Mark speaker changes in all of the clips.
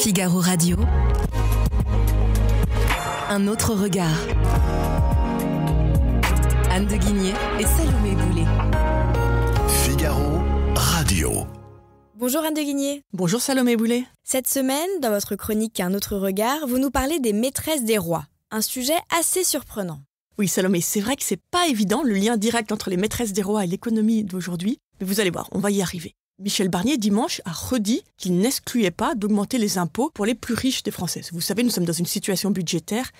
Speaker 1: Figaro Radio. Un autre regard. Anne de Guigné et
Speaker 2: Salomé Boulet. Figaro Radio.
Speaker 1: Bonjour Anne de Guigné. Bonjour Salomé Boulet. Cette semaine, dans votre chronique Un autre regard, vous nous parlez des maîtresses
Speaker 2: des rois. Un sujet assez surprenant. Oui, Salomé, c'est vrai que c'est pas évident le lien direct entre les maîtresses des rois et l'économie d'aujourd'hui, mais vous allez voir, on va y arriver. Michel Barnier, dimanche, a redit qu'il n'excluait pas d'augmenter les impôts pour les plus riches des Françaises. Vous savez, nous sommes dans une situation budgétaire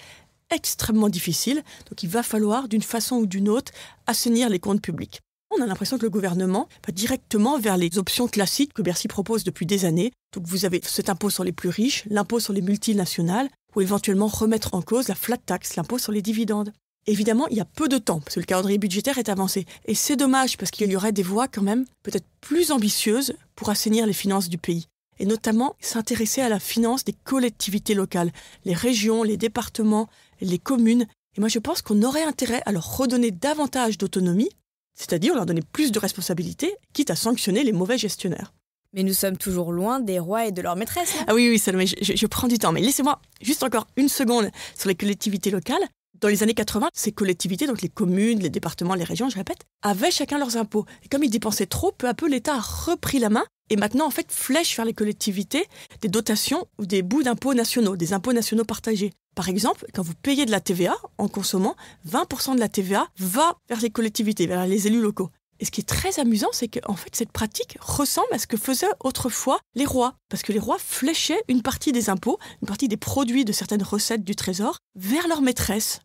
Speaker 2: extrêmement difficile, donc il va falloir, d'une façon ou d'une autre, assainir les comptes publics. On a l'impression que le gouvernement va directement vers les options classiques que Bercy propose depuis des années. Donc vous avez cet impôt sur les plus riches, l'impôt sur les multinationales, ou éventuellement remettre en cause la flat tax, l'impôt sur les dividendes. Évidemment, il y a peu de temps, parce que le calendrier budgétaire est avancé. Et c'est dommage, parce qu'il y aurait des voies quand même peut-être plus ambitieuses pour assainir les finances du pays. Et notamment s'intéresser à la finance des collectivités locales, les régions, les départements, les communes. Et moi, je pense qu'on aurait intérêt à leur redonner davantage d'autonomie, c'est-à-dire leur donner plus de responsabilités, quitte à sanctionner les mauvais gestionnaires. Mais nous sommes toujours loin des rois et de leurs maîtresses. ah oui, oui, je, je, prends du temps. Mais laissez-moi juste encore une seconde sur les collectivités locales dans les années 80, ces collectivités, donc les communes, les départements, les régions, je répète, avaient chacun leurs impôts. Et comme ils dépensaient trop, peu à peu, l'État a repris la main et maintenant, en fait, flèche vers les collectivités des dotations ou des bouts d'impôts nationaux, des impôts nationaux partagés. Par exemple, quand vous payez de la TVA en consommant, 20% de la TVA va vers les collectivités, vers les élus locaux. Et ce qui est très amusant, c'est qu'en fait, cette pratique ressemble à ce que faisaient autrefois les rois. Parce que les rois fléchaient une partie des impôts, une partie des produits de certaines recettes du trésor, vers leurs maîtresses.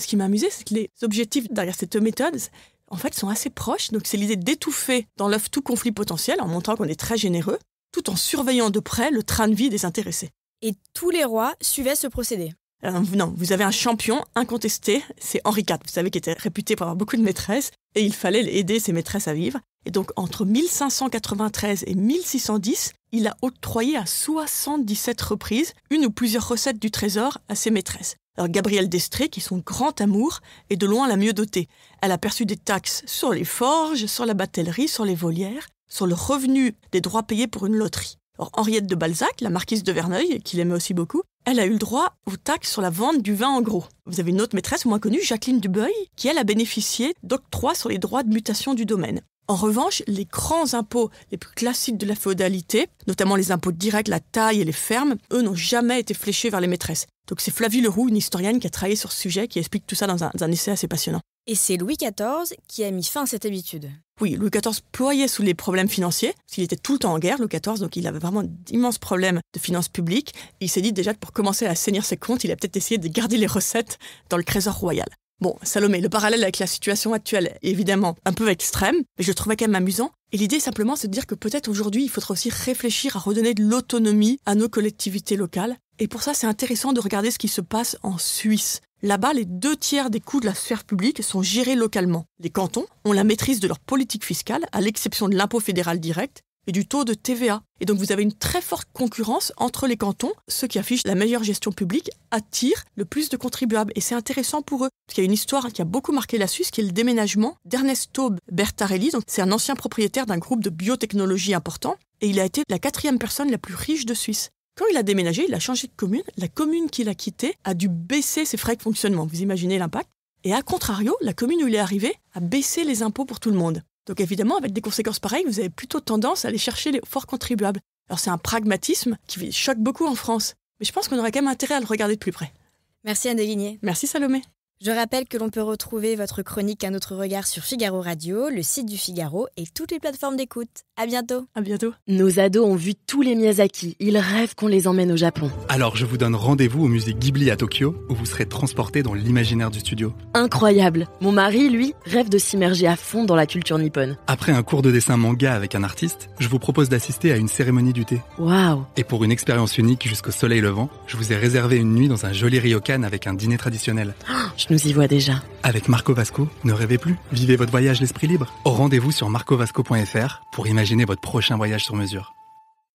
Speaker 2: Ce qui m'a amusé, c'est que les objectifs derrière cette méthode, en fait, sont assez proches. Donc, c'est l'idée d'étouffer dans l'œuf tout conflit potentiel en montrant qu'on est très généreux, tout en surveillant de près le train de vie des intéressés.
Speaker 1: Et tous les rois suivaient ce procédé.
Speaker 2: Euh, non, vous avez un champion incontesté, c'est Henri IV, vous savez, qu'il était réputé pour avoir beaucoup de maîtresses, et il fallait aider ses maîtresses à vivre. Et donc, entre 1593 et 1610, il a octroyé à 77 reprises une ou plusieurs recettes du trésor à ses maîtresses. Alors Gabrielle Destré, qui est son grand amour, est de loin la mieux dotée. Elle a perçu des taxes sur les forges, sur la batellerie, sur les volières, sur le revenu des droits payés pour une loterie. Or, Henriette de Balzac, la marquise de Verneuil, qu'il aimait aussi beaucoup, elle a eu le droit aux taxes sur la vente du vin en gros. Vous avez une autre maîtresse moins connue, Jacqueline Dubeuil, qui elle a bénéficié d'octroi sur les droits de mutation du domaine. En revanche, les grands impôts les plus classiques de la féodalité, notamment les impôts directs, la taille et les fermes, eux n'ont jamais été fléchés vers les maîtresses. Donc c'est Flavie Leroux, une historienne qui a travaillé sur ce sujet, qui explique tout ça dans un, essai assez passionnant.
Speaker 1: Et c'est Louis XIV qui a mis fin à cette habitude.
Speaker 2: Oui, Louis XIV ployait sous les problèmes financiers, parce qu'il était tout le temps en guerre, Louis XIV, donc il avait vraiment d'immenses problèmes de finances publiques. Il s'est dit déjà que pour commencer à saigner ses comptes, il a peut-être essayé de garder les recettes dans le trésor royal. Bon, Salomé, le parallèle avec la situation actuelle est évidemment un peu extrême, mais je le trouvais quand même amusant. Et l'idée simplement, c'est de dire que peut-être aujourd'hui, il faudra aussi réfléchir à redonner de l'autonomie à nos collectivités locales et pour ça, c'est intéressant de regarder ce qui se passe en Suisse. Là-bas, les deux tiers des coûts de la sphère publique sont gérés localement. Les cantons ont la maîtrise de leur politique fiscale, à l'exception de l'impôt fédéral direct et du taux de TVA. Et donc vous avez une très forte concurrence entre les cantons. Ceux qui affichent la meilleure gestion publique attirent le plus de contribuables. Et c'est intéressant pour eux. Parce qu'il y a une histoire qui a beaucoup marqué la Suisse, qui est le déménagement d'Ernesto Bertarelli. c'est un ancien propriétaire d'un groupe de biotechnologie important. Et il a été la quatrième personne la plus riche de Suisse. Quand il a déménagé, il a changé de commune. La commune qu'il a quittée a dû baisser ses frais de fonctionnement. Vous imaginez l'impact. Et à contrario, la commune où il est arrivé a baissé les impôts pour tout le monde. Donc évidemment, avec des conséquences pareilles, vous avez plutôt tendance à aller chercher les forts contribuables. Alors c'est un pragmatisme qui choque beaucoup en France. Mais je pense qu'on aurait quand même intérêt à le regarder de plus près.
Speaker 1: Merci Anne Guigné. Merci Salomé. Je rappelle que l'on peut retrouver votre chronique Un autre regard sur Figaro Radio, le site du Figaro et toutes les plateformes d'écoute. À bientôt. À bientôt. Nos ados ont vu tous les Miyazaki. Ils rêvent qu'on les emmène au Japon.
Speaker 2: Alors je vous donne rendez-vous au musée Ghibli à Tokyo où vous serez transporté dans l'imaginaire du studio.
Speaker 1: Incroyable. Mon mari, lui, rêve de s'immerger à
Speaker 2: fond dans la culture nippone. Après un cours de dessin manga avec un artiste, je vous propose d'assister à une cérémonie du thé. Waouh. Et pour une expérience unique jusqu'au soleil levant, je vous ai réservé une nuit dans un joli ryokan avec un dîner traditionnel. Oh, nous y voit déjà. Avec Marco Vasco, ne rêvez plus, vivez votre voyage l'esprit libre. Au rendez-vous sur marcovasco.fr pour imaginer votre prochain voyage sur mesure.